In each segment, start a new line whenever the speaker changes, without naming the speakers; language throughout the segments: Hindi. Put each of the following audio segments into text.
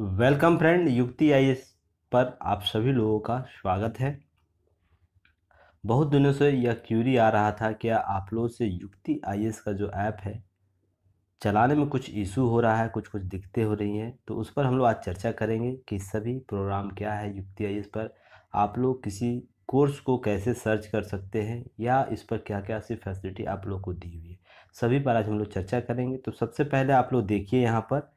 वेलकम फ्रेंड युक्ति आई पर आप सभी लोगों का स्वागत है बहुत दिनों से यह क्यूरी आ रहा था क्या आप लोगों से युक्ति आई का जो ऐप है चलाने में कुछ इशू हो रहा है कुछ कुछ दिक्कतें हो रही हैं तो उस पर हम लोग आज चर्चा करेंगे कि सभी प्रोग्राम क्या है युक्ति आई पर आप लोग किसी कोर्स को कैसे सर्च कर सकते हैं या इस पर क्या क्या सी फैसिलिटी आप लोग को दी हुई है सभी पर आज हम लोग चर्चा करेंगे तो सबसे पहले आप लोग देखिए यहाँ पर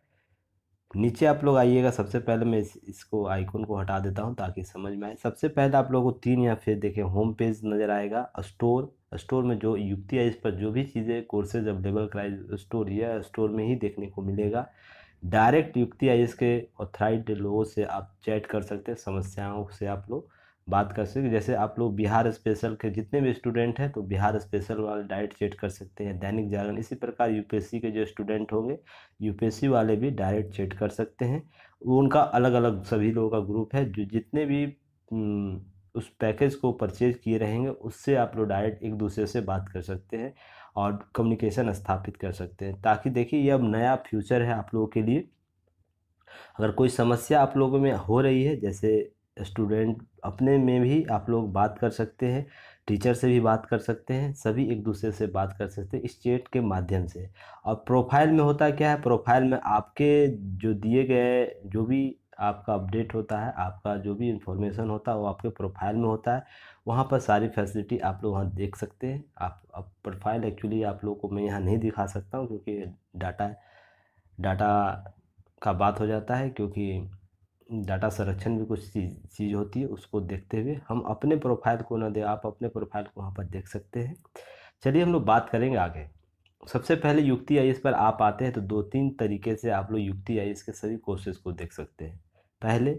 नीचे आप लोग आइएगा सबसे पहले मैं इस, इसको आइकन को हटा देता हूँ ताकि समझ में आए सबसे पहले आप लोगों को तीन या फिर देखें होम पेज नज़र आएगा स्टोर स्टोर में जो युक्ति है इस पर जो भी चीज़ें कोर्सेज अवेलेबल कराई स्टोर यह स्टोर में ही देखने को मिलेगा डायरेक्ट युक्ति आई के ऑथराइड लोगों से आप चैट कर सकते हैं समस्याओं से आप लोग बात कर सकते जैसे आप लोग बिहार स्पेशल के जितने भी स्टूडेंट हैं तो बिहार स्पेशल वाले डायरेक्ट चेट कर सकते हैं दैनिक जागरण इसी प्रकार यूपीएससी के जो स्टूडेंट होंगे यूपीएससी वाले भी डायरेक्ट चेट कर सकते हैं उनका अलग अलग सभी लोगों का ग्रुप है जो जितने भी उस पैकेज को परचेज किए रहेंगे उससे आप लोग डायरेक्ट एक दूसरे से बात कर सकते हैं और कम्युनिकेशन स्थापित कर सकते हैं ताकि देखिए ये अब नया फ्यूचर है आप लोगों के लिए अगर कोई समस्या आप लोगों में हो रही है जैसे स्टूडेंट अपने में भी आप लोग बात कर सकते हैं टीचर से भी बात कर सकते हैं सभी एक दूसरे से बात कर सकते हैं इस चैट के माध्यम से और प्रोफाइल में होता क्या है प्रोफाइल में आपके जो दिए गए जो भी आपका अपडेट होता है आपका जो भी इंफॉर्मेशन होता है वो आपके प्रोफाइल में होता है वहाँ पर सारी फैसिलिटी आप लोग वहाँ देख सकते हैं आप आप प्रोफाइल एक्चुअली आप लोग को मैं यहाँ नहीं दिखा सकता हूँ क्योंकि डाटा डाटा का बात हो जाता है क्योंकि डाटा संरक्षण भी कुछ चीज़ होती है उसको देखते हुए हम अपने प्रोफाइल को ना दे आप अपने प्रोफाइल को वहाँ पर देख सकते हैं चलिए हम लोग बात करेंगे आगे सबसे पहले युक्ति आई पर आप आते हैं तो दो तीन तरीके से आप लोग युक्ति आई के सभी कोर्सेज को देख सकते हैं पहले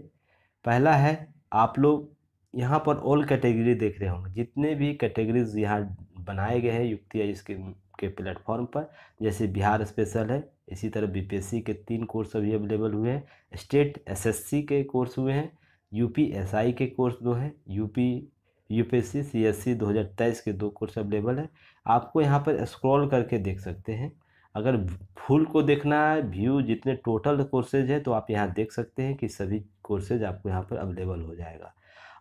पहला है आप लोग यहाँ पर ऑल कैटेगरी देख रहे होंगे जितने भी कैटेगरीज यहाँ बनाए गए हैं युक्ति आई के के प्लेटफॉर्म पर जैसे बिहार स्पेशल है इसी तरह बीपीएससी के तीन कोर्स अभी अवेलेबल हुए हैं स्टेट एसएससी के कोर्स हुए हैं यूपीएसआई के कोर्स दो हैं यूपी यूपीएससी सीएससी 2023 के दो कोर्स अवेलेबल हैं आपको यहाँ पर स्क्रॉल करके देख सकते हैं अगर फुल को देखना है व्यू जितने टोटल कोर्सेज हैं तो आप यहाँ देख सकते हैं कि सभी कोर्सेज आपको यहाँ पर अवेलेबल हो जाएगा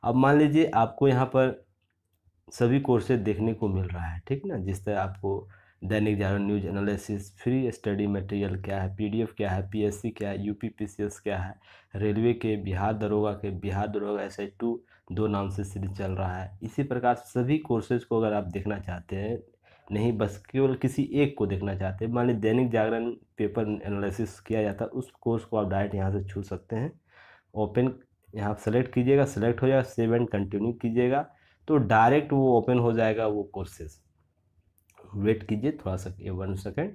अब मान लीजिए आपको यहाँ पर सभी कोर्सेज देखने को मिल रहा है ठीक ना जिस तरह आपको Dainik Jagran news analysis free study material क्या है पीडीएफ क्या है पीएससी क्या है यूपी क्या है रेलवे के बिहार दरोगा के बिहार दरोगा एस टू दो नाम से सीरीज चल रहा है इसी प्रकार सभी कोर्सेज को अगर आप देखना चाहते हैं नहीं बस केवल किसी एक को देखना चाहते हैं मान दैनिक जागरण पेपर एनालिसिस किया जाता है उस कोर्स को आप डायरेक्ट यहाँ से छू सकते हैं ओपन यहाँ सेलेक्ट कीजिएगा सेलेक्ट हो जाएगा सेव एंड कंटिन्यू कीजिएगा तो डायरेक्ट वो ओपन हो जाएगा वो कोर्सेज़ वेट कीजिए थोड़ा सा वन सेकेंड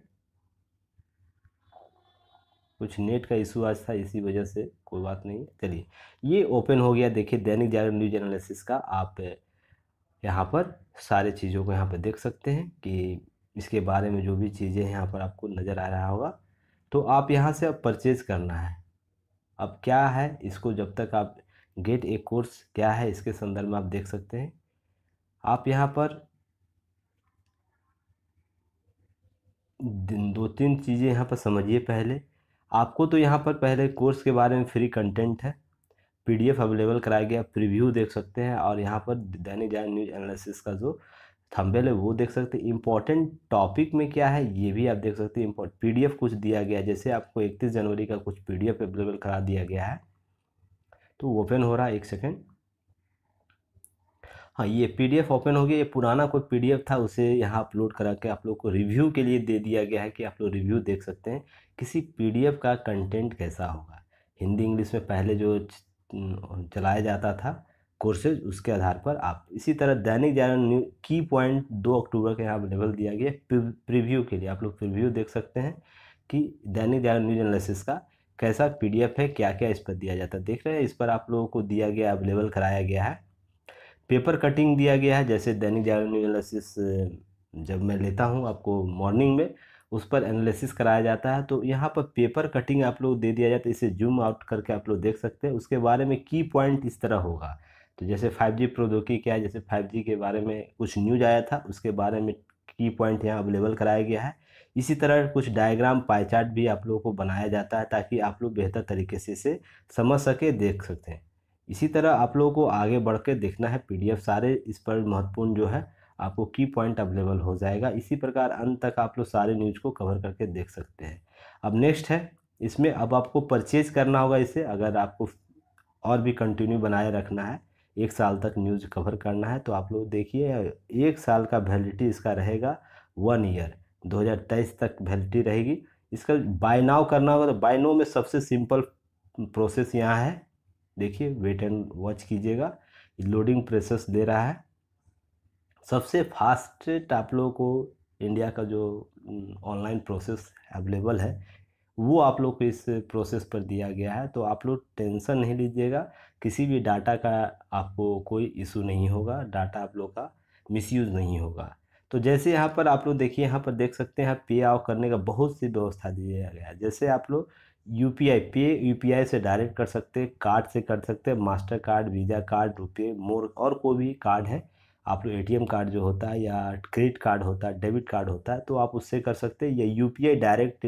कुछ नेट का इशू आज था इसी वजह से कोई बात नहीं चलिए ये ओपन हो गया देखिए दैनिक जागरण न्यूज एनालिसिस का आप यहाँ पर सारे चीज़ों को यहाँ पर देख सकते हैं कि इसके बारे में जो भी चीज़ें हैं यहाँ पर आपको नज़र आ रहा होगा तो आप यहाँ से अब परचेज़ करना है अब क्या है इसको जब तक आप गेट ए कोर्स क्या है इसके संदर्भ में आप देख सकते हैं आप यहाँ पर दो तीन चीज़ें यहाँ पर समझिए पहले आपको तो यहाँ पर पहले कोर्स के बारे में फ्री कंटेंट है पीडीएफ अवेलेबल कराया गया प्रीव्यू देख सकते हैं और यहाँ पर दैनिक जागरण न्यूज एनालिसिस का जो थंबेल है वो देख सकते हैं इंपॉर्टेंट टॉपिक में क्या है ये भी आप देख सकते हैं इम्पोर्ट पी कुछ दिया गया है जैसे आपको इकतीस जनवरी का कुछ पी अवेलेबल करा दिया गया है तो ओपन हो रहा है एक सेकेंड हाँ ये पीडीएफ ओपन हो गया ये पुराना कोई पीडीएफ था उसे यहाँ अपलोड करा के आप लोग को रिव्यू के लिए दे दिया गया है कि आप लोग रिव्यू देख सकते हैं किसी पीडीएफ का कंटेंट कैसा होगा हिंदी इंग्लिश में पहले जो चलाया जाता था कोर्सेज उसके आधार पर आप इसी तरह दैनिक जागरण न्यूज की पॉइंट दो अक्टूबर के यहाँ अवेलेबल दिया गया प्रिव्यू के लिए आप लोग प्रिव्यू देख सकते हैं कि दैनिक जागरण न्यूज एनालिसिस का कैसा पीडीएफ है क्या क्या इस पर दिया जाता है देख रहे हैं इस पर आप लोगों को दिया गया अवेलेबल कराया गया है पेपर कटिंग दिया गया है जैसे दैनिक जागरण एनालिसिस जब मैं लेता हूँ आपको मॉर्निंग में उस पर एनालिसिस कराया जाता है तो यहाँ पर पेपर कटिंग आप लोग दे दिया जाता है इसे जूम आउट करके आप लोग देख सकते हैं उसके बारे में की पॉइंट इस तरह होगा तो जैसे 5G प्रौद्योगिकी क्या है जैसे 5G के बारे में कुछ न्यूज आया था उसके बारे में की पॉइंट यहाँ अवेलेबल कराया गया है इसी तरह कुछ डायग्राम पाई चार्ट भी आप लोगों को बनाया जाता है ताकि आप लोग बेहतर तरीके से इसे समझ सके देख सकते हैं इसी तरह आप लोगों को आगे बढ़ के देखना है पीडीएफ सारे इस पर महत्वपूर्ण जो है आपको की पॉइंट अवेलेबल हो जाएगा इसी प्रकार अंत तक आप लोग सारे न्यूज़ को कवर करके देख सकते हैं अब नेक्स्ट है इसमें अब आपको परचेज करना होगा इसे अगर आपको और भी कंटिन्यू बनाए रखना है एक साल तक न्यूज़ कवर करना है तो आप लोग देखिए एक साल का वैलिडिटी इसका रहेगा वन ईयर 2023 तक वैलिडिटी रहेगी इसका बाय नाव करना होगा तो बाय नाव में सबसे सिंपल प्रोसेस यहाँ है देखिए वेट एंड वॉच कीजिएगा लोडिंग प्रेसेस दे रहा है सबसे फास्ट टापलो को इंडिया का जो ऑनलाइन प्रोसेस अवेलेबल है वो आप लोग को इस प्रोसेस पर दिया गया है तो आप लोग टेंशन नहीं लीजिएगा किसी भी डाटा का आपको कोई इशू नहीं होगा डाटा आप लोग का मिसयूज़ नहीं होगा तो जैसे यहाँ पर आप लोग देखिए यहाँ पर देख सकते हैं पे आउट करने का बहुत सी व्यवस्था दिया गया है जैसे आप लोग यू पी आई पे यू पी आई से डायरेक्ट कर सकते हैं कार्ड से कर सकते हैं मास्टर कार्ड वीज़ा कार्ड रुपये मोर और कोई भी कार्ड है आप लोग एम कार्ड जो होता है या क्रेडिट कार्ड होता है डेबिट कार्ड होता है तो आप उससे कर सकते हैं या U P I direct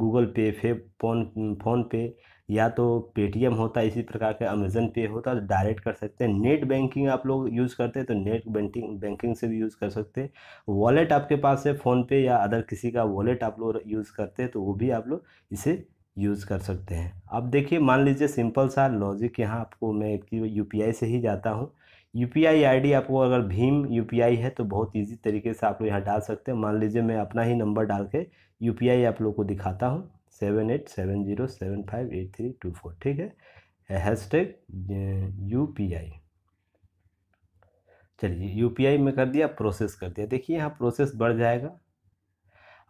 Google Pay फे फोन फोन पे या तो पेटीएम होता है इसी प्रकार का अमेज़न पे होता है तो डायरेक्ट कर सकते हैं नेट बैंकिंग आप लोग यूज़ करते हैं तो नेट बैंकिंग बैंकिंग से भी यूज़ कर सकते हैं वॉलेट आपके पास है फ़ोनपे या अदर किसी का वॉलेट आप लोग यूज़ करते हैं तो वो भी आप लोग इसे यूज़ कर सकते हैं अब देखिए मान लीजिए सिंपल सा लॉजिक यहाँ आपको मैं यू से ही जाता हूँ यू पी आई आपको अगर भीम यू है तो बहुत ईजी तरीके से आप लोग यहाँ डाल सकते हैं मान लीजिए मैं अपना ही नंबर डाल के यू आप लोग को दिखाता हूँ seven eight seven zero seven five eight three two four ठीक है hash tag U P I चलिए यू पी आई में कर दिया प्रोसेस कर दिया देखिए यहाँ प्रोसेस बढ़ जाएगा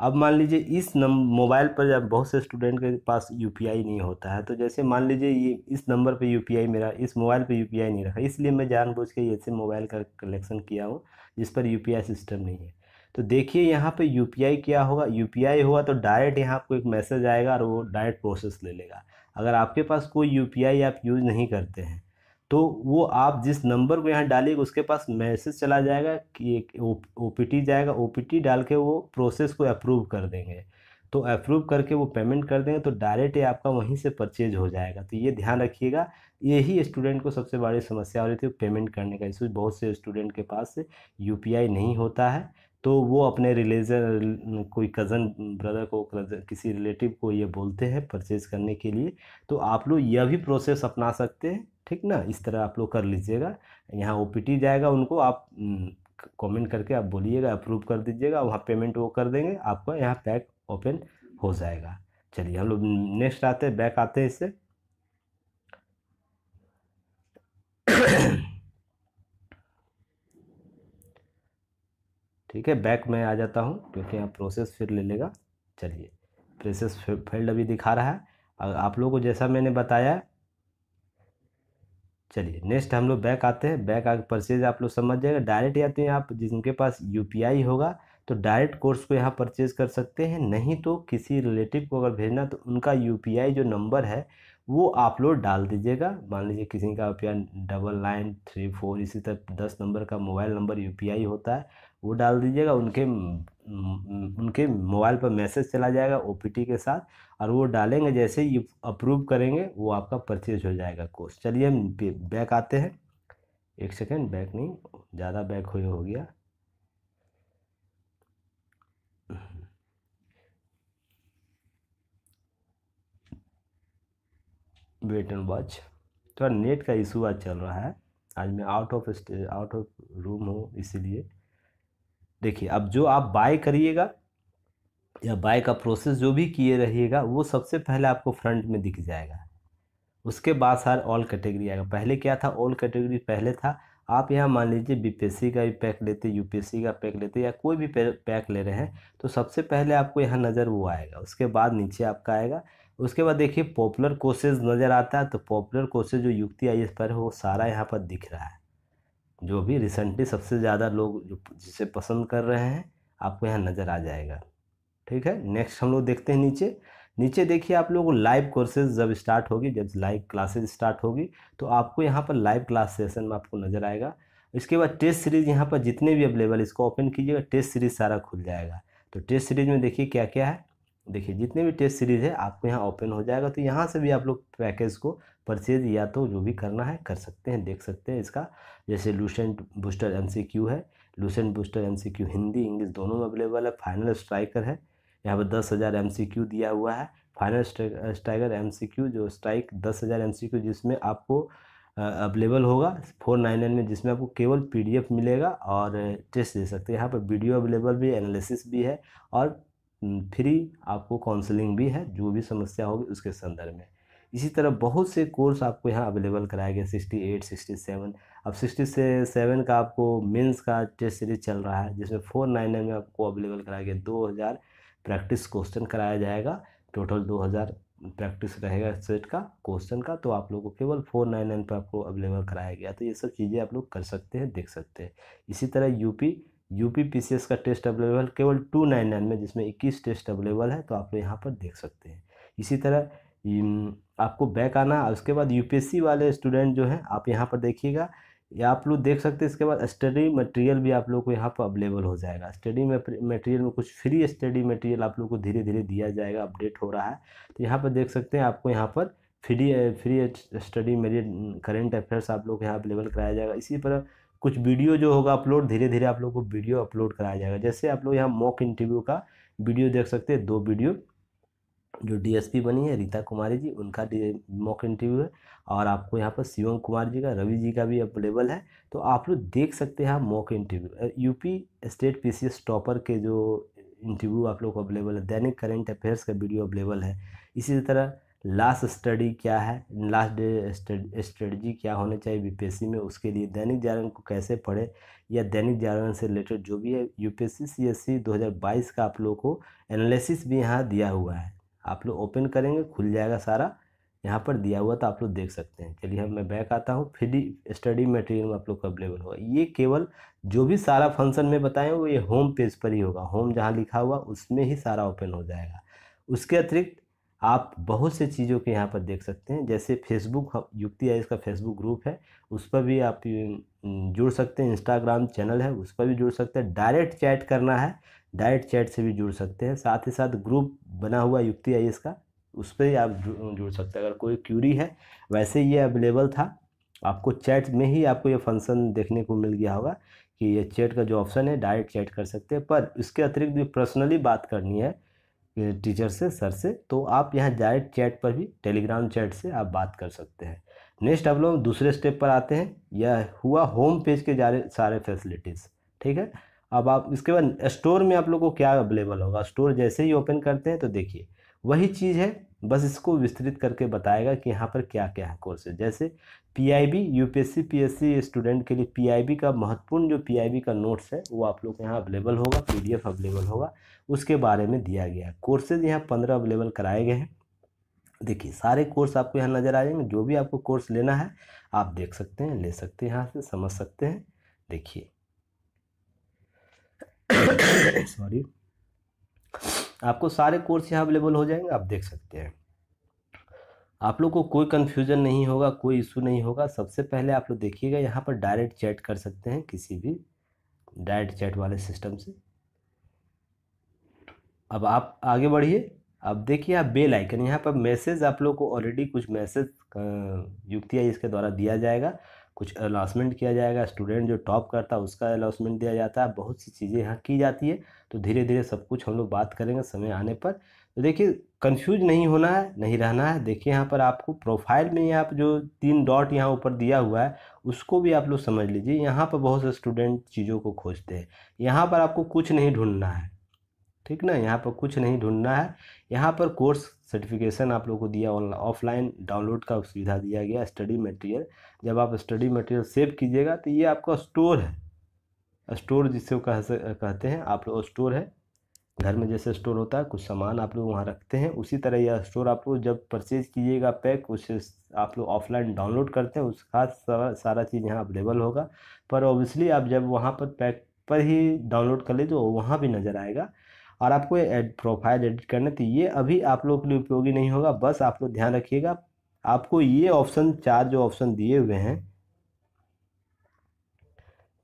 अब मान लीजिए इस नम मोबाइल पर जब बहुत से स्टूडेंट के पास यू नहीं होता है तो जैसे मान लीजिए ये इस नंबर पे यू मेरा इस मोबाइल पे यू नहीं रखा इसलिए मैं जानबूझ के ऐसे मोबाइल का कलेक्शन किया हूँ जिस पर यू सिस्टम नहीं है तो देखिए यहाँ पे यू क्या होगा यू होगा तो डायरेक्ट यहाँ आपको एक मैसेज आएगा और वो डायरेक्ट प्रोसेस ले लेगा अगर आपके पास कोई यू आप यूज़ नहीं करते हैं तो वो आप जिस नंबर को यहाँ डालिएगा उसके पास मैसेज चला जाएगा कि एक ओ पी जाएगा ओ पी डाल के वो प्रोसेस को अप्रूव कर देंगे तो अप्रूव करके वो पेमेंट कर देंगे तो डायरेक्ट ये आपका वहीं से परचेज हो जाएगा तो ये ध्यान रखिएगा यही स्टूडेंट को सबसे बड़ी समस्या हो रही थी पेमेंट करने का इस बहुत से स्टूडेंट के पास यू नहीं होता है तो वो अपने रिलेजन कोई कज़न ब्रदर को किसी रिलेटिव को ये बोलते हैं परचेज़ करने के लिए तो आप लोग यह भी प्रोसेस अपना सकते हैं ठीक ना इस तरह आप लोग कर लीजिएगा यहाँ ओ जाएगा उनको आप कमेंट करके आप बोलिएगा अप्रूव कर दीजिएगा वहाँ पेमेंट वो कर देंगे आपका यहाँ पैक ओपन हो जाएगा चलिए हम लोग नेक्स्ट आते हैं बैक आते हैं इससे ठीक है बैक में आ जाता हूँ क्योंकि यहाँ प्रोसेस फिर ले लेगा चलिए प्रोसेस फील्ड अभी दिखा रहा है अगर आप लोगों को जैसा मैंने बताया चलिए नेक्स्ट हम लोग बैक आते हैं बैक आकर परचेज आप लोग समझ जाएगा डायरेक्ट या तो आप जिनके पास यू होगा तो डायरेक्ट कोर्स को यहाँ परचेज कर सकते हैं नहीं तो किसी रिलेटिव को अगर भेजना तो उनका यू जो नंबर है वो आप लोग डाल दीजिएगा मान लीजिए किसी का U double nine three four इसी तरह दस नंबर का मोबाइल नंबर यू होता है वो डाल दीजिएगा उनके उनके मोबाइल पर मैसेज चला जाएगा ओ के साथ और वो डालेंगे जैसे ही अप्रूव करेंगे वो आपका परचेज हो जाएगा कोर्स चलिए हम बैक आते हैं एक सेकेंड बैक नहीं ज़्यादा बैक हो, हो गया वेट एंड वॉच थोड़ा नेट का इशू आज चल रहा है आज मैं out of out of room हूँ इसीलिए देखिए अब जो आप बाय करिएगा या बाय का प्रोसेस जो भी किए रहिएगा वो सबसे पहले आपको फ्रंट में दिख जाएगा उसके बाद सर ऑल कैटेगरी आएगा पहले क्या था ऑल कैटेगरी पहले था आप यहाँ मान लीजिए बीपीएससी का भी पैक लेते यूपीएससी का पैक लेते या कोई भी पैक ले रहे हैं तो सबसे पहले आपको यहाँ नज़र वो आएगा उसके बाद नीचे आपका आएगा उसके बाद देखिए पॉपुलर कोर्सेज नज़र आता है तो पॉपुलर कोर्सेज जो युक्ति आई पर वो सारा यहाँ पर दिख रहा है जो भी रिसेंटली सबसे ज़्यादा लोग जो जिसे पसंद कर रहे हैं आपको यहाँ नज़र आ जाएगा ठीक है नेक्स्ट हम लोग देखते हैं नीचे नीचे देखिए आप लोग लाइव कोर्सेज जब स्टार्ट होगी जब लाइव क्लासेज स्टार्ट होगी तो आपको यहाँ पर लाइव क्लास सेशन में आपको नज़र आएगा इसके बाद टेस्ट सीरीज़ यहाँ पर जितने भी अवेलेबल इसको ओपन कीजिएगा टेस्ट सीरीज़ सारा खुल जाएगा तो टेस्ट सीरीज़ में देखिए क्या क्या है देखिए जितने भी टेस्ट सीरीज़ है आपको यहाँ ओपन हो जाएगा तो यहाँ से भी आप लोग पैकेज को परचेज या तो जो भी करना है कर सकते हैं देख सकते हैं इसका जैसे लूसेंट बूस्टर एम है Lucent booster M Hindi English दोनों में अवेलेबल है फाइनल स्ट्राइकर है यहाँ पर दस हज़ार एम दिया हुआ है फाइनल स्ट्राइकर एम जो स्ट्राइक दस हज़ार एम जिसमें आपको अवेलेबल होगा फोर नाइन नाइन में जिसमें आपको केवल पीडीएफ मिलेगा और टेस्ट दे सकते हैं यहाँ पर वीडियो अवेलेबल भी एनालिसिस भी है और फ्री हम्म, आपको काउंसलिंग भी है जो भी समस्या होगी उसके संदर्भ में इसी तरह बहुत से कोर्स आपको यहाँ अवेलेबल कराए गए सिक्सटी एट सिक्सटी सेवन अब सिक्सटी से सेवन का आपको मेंस का टेस्ट सीरीज चल रहा है जिसमें फोर नाइन नाइन में आपको अवेलेबल कराया गया दो हज़ार प्रैक्टिस क्वेश्चन कराया जाएगा टोटल दो हज़ार प्रैक्टिस रहेगा सेट का क्वेश्चन का तो आप लोगों को केवल फोर नाइन नाइन पर आपको अवेलेबल कराया गया तो ये सब चीज़ें आप लोग कर सकते हैं देख सकते हैं इसी तरह यूपी यूपी पीसीएस का टेस्ट अवेलेबल केवल टू नाइन नाइन में जिसमें इक्कीस टेस्ट अवेलेबल है तो आप लोग यहाँ पर देख सकते हैं इसी तरह आपको बैक आना उसके बाद यूपीएससी वाले स्टूडेंट जो हैं आप यहाँ पर देखिएगा या आप लोग देख सकते हैं इसके बाद स्टडी मटेरियल भी आप लोग को यहाँ पर अवेलेबल हो जाएगा स्टडी मटेरियल में कुछ फ्री स्टडी मटेरियल आप लोग को धीरे धीरे दिया जाएगा अपडेट हो रहा है तो यहाँ पर देख सकते हैं आपको यहाँ पर फ्री फ्री स्टडी मेरी करेंट अफेयर्स आप लोग को यहाँ अवेलेबल कराया जाएगा इसी तरह कुछ वीडियो जो होगा अपलोड धीरे धीरे आप लोग को वीडियो अपलोड कराया जाएगा जैसे आप लोग यहाँ मॉक इंटरव्यू का वीडियो देख सकते हैं दो वीडियो जो डीएसपी बनी है रीता कुमारी जी उनका मॉक इंटरव्यू है और आपको यहाँ पर शिवम कुमार जी का रवि जी का भी अवेलेबल है तो आप लोग देख सकते हैं mock interview UP state PCS topper के जो इंटरव्यू आप लोग को अवेलेबल है दैनिक करेंट अफेयर्स का वीडियो अवेलेबल है इसी तरह लास्ट स्टडी क्या है लास्ट डे स्ट्रेटजी क्या होने चाहिए बीपीएससी में उसके लिए दैनिक जागरण को कैसे पढ़े या दैनिक जागरण से रिलेटेड जो भी है यूपीएससी सीएससी 2022 का आप लोगों को एनालिसिस भी यहाँ दिया हुआ है आप लोग ओपन करेंगे खुल जाएगा सारा यहाँ पर दिया हुआ तो आप लोग देख सकते हैं चलिए अब मैं बैक आता हूँ फ्री स्टडी मटेरियल में आप लोग को अवेलेबल होगा ये केवल जो भी सारा फंक्शन में बताएँ वो ये होम पेज पर ही होगा होम जहाँ लिखा हुआ उसमें ही सारा ओपन हो जाएगा उसके अतिरिक्त आप बहुत से चीज़ों के यहाँ पर देख सकते हैं जैसे फेसबुक युक्ति आयोग का फेसबुक ग्रुप है उस पर भी आप जुड़ सकते हैं इंस्टाग्राम चैनल है उस पर भी जुड़ सकते हैं डायरेक्ट चैट करना है डायरेक्ट चैट से भी जुड़ सकते हैं साथ ही साथ ग्रुप बना हुआ युक्ति आई का उस पर आप जुड़ सकते हैं अगर कोई क्यूरी है वैसे ये अवेलेबल था आपको चैट में ही आपको ये फंक्शन देखने को मिल गया होगा कि ये चैट का जो ऑप्शन है डायरेक्ट चैट कर सकते हैं पर इसके अतिरिक्त भी पर्सनली बात करनी है टीचर से सर से तो आप यहाँ डायरेक्ट चैट पर भी टेलीग्राम चैट से आप बात कर सकते हैं नेक्स्ट आप लोग दूसरे स्टेप पर आते हैं यह हुआ होम पेज के जारे सारे फैसिलिटीज़ ठीक है अब आप इसके बाद स्टोर में आप लोग को क्या अवेलेबल होगा स्टोर जैसे ही ओपन करते हैं तो देखिए वही चीज़ है बस इसको विस्तृत करके बताएगा कि यहाँ पर क्या क्या है कोर्सेज जैसे पीआईबी यूपीएससी पीएससी स्टूडेंट के लिए पीआईबी का महत्वपूर्ण जो पीआईबी का नोट्स है वो आप लोग के यहाँ अवेलेबल होगा पीडीएफ अवेलेबल होगा उसके बारे में दिया गया है कोर्सेज यहाँ पंद्रह अवेलेबल कराए गए हैं देखिए सारे कोर्स आपको यहाँ नज़र आ जाएंगे जो भी आपको कोर्स लेना है आप देख सकते हैं ले सकते हैं यहाँ से समझ सकते हैं देखिए सॉरी आपको सारे कोर्स यहाँ अवेलेबल हो जाएंगे आप देख सकते हैं आप लोग को कोई कन्फ्यूजन नहीं होगा कोई इशू नहीं होगा सबसे पहले आप लोग देखिएगा यहाँ पर डायरेक्ट चैट कर सकते हैं किसी भी डायरेक्ट चैट वाले सिस्टम से अब आप आगे बढ़िए अब देखिए आप बेल आइकन यहाँ पर मैसेज आप लोग को ऑलरेडी कुछ मैसेज युक्तियाँ इसके द्वारा दिया जाएगा कुछ अलाउंसमेंट किया जाएगा स्टूडेंट जो टॉप करता है उसका अलाउंसमेंट दिया जाता है बहुत सी चीज़ें यहाँ की जाती है तो धीरे धीरे सब कुछ हम लोग बात करेंगे समय आने पर तो देखिए कंफ्यूज नहीं होना है नहीं रहना है देखिए यहाँ पर आपको प्रोफाइल में यहाँ पर जो तीन डॉट यहाँ ऊपर दिया हुआ है उसको भी आप लोग समझ लीजिए यहाँ पर बहुत से स्टूडेंट चीज़ों को खोजते हैं यहाँ पर आपको कुछ नहीं ढूंढना है ठीक ना यहाँ पर कुछ नहीं ढूंढना है यहाँ पर कोर्स सर्टिफिकेशन आप लोग को दिया ऑफलाइन डाउनलोड का सुविधा दिया गया स्टडी मटेरियल जब आप स्टडी मटेरियल सेव कीजिएगा तो ये आपका स्टोर है स्टोर जिसे कह कहते हैं आप लोग स्टोर है घर में जैसे स्टोर होता है कुछ सामान आप लोग वहाँ रखते हैं उसी तरह यह स्टोर आप लोग जब परचेज कीजिएगा पैक उसे आप लोग ऑफलाइन डाउनलोड करते हैं उसका सारा सारा चीज़ यहाँ अवेलेबल होगा पर ऑब्वियसली आप जब वहाँ पर पैक पर ही डाउनलोड कर ले तो वहाँ भी नज़र आएगा और आपको एड प्रोफाइल एडिट करना तो ये अभी आप लोग के लिए उपयोगी नहीं होगा बस आप लोग ध्यान रखिएगा आपको ये ऑप्शन चार जो ऑप्शन दिए हुए हैं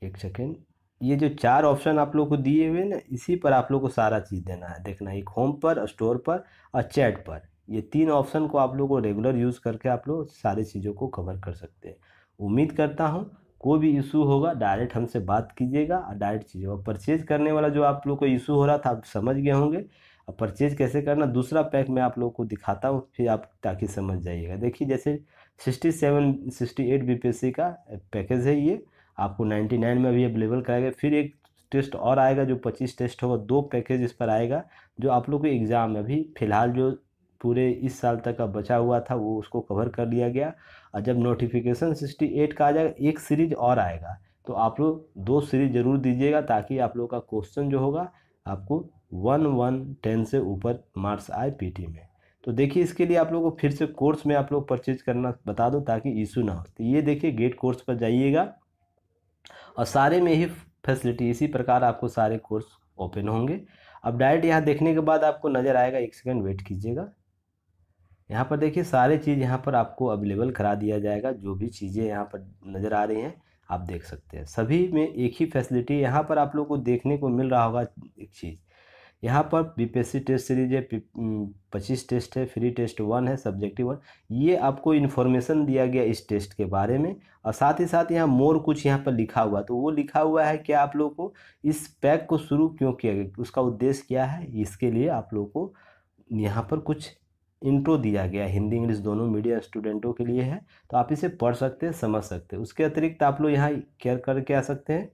एक सेकेंड ये जो चार ऑप्शन आप लोग को दिए हुए ना इसी पर आप लोग को सारा चीज़ देना है देखना है एक होम पर स्टोर पर और चैट पर ये तीन ऑप्शन को आप लोग को रेगुलर यूज़ करके आप लोग सारी चीज़ों को कवर कर सकते हैं उम्मीद करता हूँ कोई भी इशू होगा डायरेक्ट हमसे बात कीजिएगा और डायरेक्ट चीज़ और परचेज करने वाला जो आप लोग को इशू हो रहा था आप समझ गए होंगे और परचेज कैसे करना दूसरा पैक मैं आप लोग को दिखाता हूँ फिर आप ताकि समझ जाइएगा देखिए जैसे sixty seven sixty eight B का पैकेज है ये आपको नाइन्टी नाइन में अभी अवेलेबल कराएगा फिर एक टेस्ट और आएगा जो पच्चीस टेस्ट होगा दो पैकेज इस पर आएगा जो आप लोग के एग्ज़ाम में अभी फ़िलहाल जो पूरे इस साल तक का बचा हुआ था वो उसको कवर कर लिया गया और जब नोटिफिकेशन सिक्सटी एट का आ जाएगा एक सीरीज और आएगा तो आप लोग दो सीरीज ज़रूर दीजिएगा ताकि आप लोग का क्वेश्चन जो होगा आपको वन वन टेन से ऊपर मार्क्स आए पीटी में तो देखिए इसके लिए आप लोगों को फिर से कोर्स में आप लोग परचेज करना बता दो ताकि इशू ना हो तो ये देखिए गेट कोर्स पर जाइएगा और सारे में ही फैसिलिटी इसी प्रकार आपको सारे कोर्स ओपन होंगे अब डायरेक्ट यहाँ देखने के बाद आपको नज़र आएगा एक सेकंड वेट कीजिएगा यहाँ पर देखिए सारे चीज़ यहाँ पर आपको अवेलेबल करा दिया जाएगा जो भी चीज़ें यहाँ पर नज़र आ रही हैं आप देख सकते हैं सभी में एक ही फैसिलिटी यहाँ पर आप लोग को देखने को मिल रहा होगा एक चीज़ यहाँ पर बीपीएससी टेस्ट सीरीज है पच्चीस टेस्ट है फ्री टेस्ट वन है सब्जेक्टिव वन ये आपको इन्फॉर्मेशन दिया गया इस टेस्ट के बारे में और साथ ही साथ यहाँ मोर कुछ यहाँ पर लिखा हुआ तो वो लिखा हुआ है कि आप लोग को इस पैक को शुरू क्यों किया गया उसका उद्देश्य क्या है इसके लिए आप लोग को यहाँ पर कुछ इंट्रो दिया गया हिंदी इंग्लिश दोनों मीडियम स्टूडेंटों के लिए है तो आप इसे पढ़ सकते हैं समझ सकते हैं उसके अतिरिक्त आप लोग यहाँ केयर करके आ सकते हैं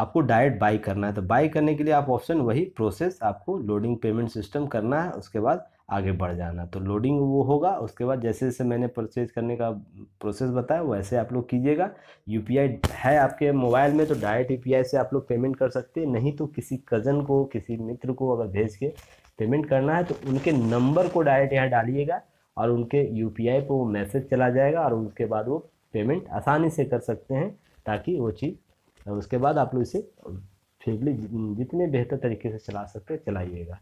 आपको डायरेक्ट बाई करना है तो बाई करने के लिए आप ऑप्शन वही प्रोसेस आपको लोडिंग पेमेंट सिस्टम करना है उसके बाद आगे बढ़ जाना तो लोडिंग वो होगा उसके बाद जैसे जैसे मैंने परचेज करने का प्रोसेस बताया वैसे आप लोग कीजिएगा यूपीआई है आपके मोबाइल में तो डायरेक्ट यूपीआई से आप लोग पेमेंट कर सकते हैं नहीं तो किसी कज़न को किसी मित्र को अगर भेज के पेमेंट करना है तो उनके नंबर को डायरेक्ट यहाँ डालिएगा और उनके यू पर वो मैसेज चला जाएगा और उसके बाद वो पेमेंट आसानी से कर सकते हैं ताकि वो चीज़ उसके बाद आप लोग इसे फ्रेंडली जितने बेहतर तरीके से चला सकते हैं चलाइएगा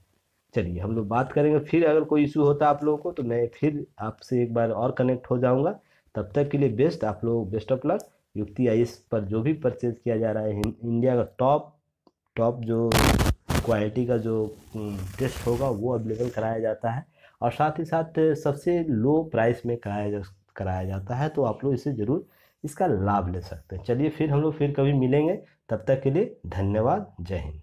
चलिए हम लोग बात करेंगे फिर अगर कोई इशू होता आप लोगों को तो मैं फिर आपसे एक बार और कनेक्ट हो जाऊंगा तब तक के लिए बेस्ट आप लोग बेस्ट ऑफ लक युक्ति आई पर जो भी परचेज किया जा रहा है इंडिया का टॉप टॉप जो क्वालिटी का जो टेस्ट हम्म, होगा वो अवेलेबल कराया जाता है और साथ ही साथ सबसे लो प्राइस में कराया जा कराया जाता है तो आप लोग इसे ज़रूर इसका लाभ ले सकते हैं चलिए फिर हम लोग फिर कभी मिलेंगे तब तक के लिए धन्यवाद जय हिंद